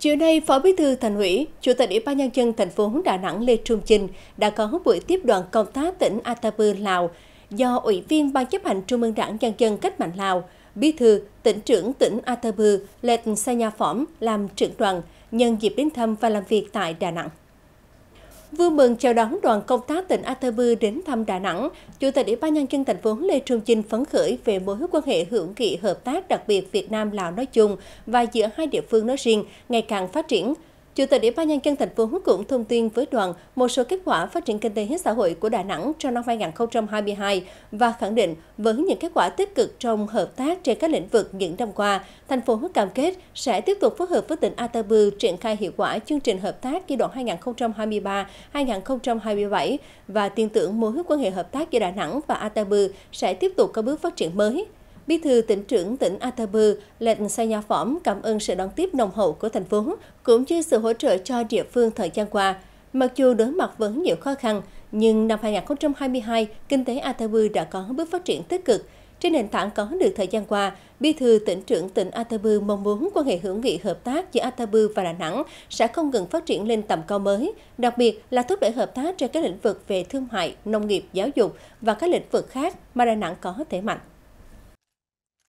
Chiều nay, Phó Bí thư Thành ủy, Chủ tịch Ủy ban nhân dân thành phố Đà Nẵng Lê Trung Chinh đã có buổi tiếp đoàn công tác tỉnh Atapu Lào do Ủy viên Ban chấp hành Trung ương Đảng nhân dân cách mạng Lào, Bí thư, tỉnh trưởng tỉnh Atapu Lê Sa Nha Phỏm làm trưởng đoàn nhân dịp đến thăm và làm việc tại Đà Nẵng. Vui mừng chào đón đoàn công tác tỉnh Atapu đến thăm Đà Nẵng, Chủ tịch Ủy ban nhân dân thành phố Lê Trung Chinh phấn khởi về mối quan hệ hữu nghị hợp tác đặc biệt Việt Nam Lào nói chung và giữa hai địa phương nói riêng ngày càng phát triển, Chủ tịch Ủy ban nhân dân thành phố cũng thông tin với đoàn một số kết quả phát triển kinh tế xã hội của Đà Nẵng trong năm 2022 và khẳng định với những kết quả tích cực trong hợp tác trên các lĩnh vực những năm qua, thành phố cam kết sẽ tiếp tục phối hợp với tỉnh Atabu triển khai hiệu quả chương trình hợp tác giai đoạn 2023-2027 và tin tưởng mối quan hệ hợp tác giữa Đà Nẵng và Atabu sẽ tiếp tục có bước phát triển mới. Bí thư tỉnh trưởng tỉnh Atabu lệnh Sa nhà Phỏng cảm ơn sự đón tiếp nồng hậu của thành phố, cũng như sự hỗ trợ cho địa phương thời gian qua. Mặc dù đối mặt với nhiều khó khăn, nhưng năm 2022, kinh tế Atabu đã có bước phát triển tích cực. Trên nền tảng có được thời gian qua, Bí thư tỉnh trưởng tỉnh Atabu mong muốn quan hệ hữu nghị hợp tác giữa Atabu và Đà Nẵng sẽ không ngừng phát triển lên tầm cao mới, đặc biệt là thúc đẩy hợp tác trên các lĩnh vực về thương mại, nông nghiệp, giáo dục và các lĩnh vực khác mà Đà Nẵng có thể mạnh.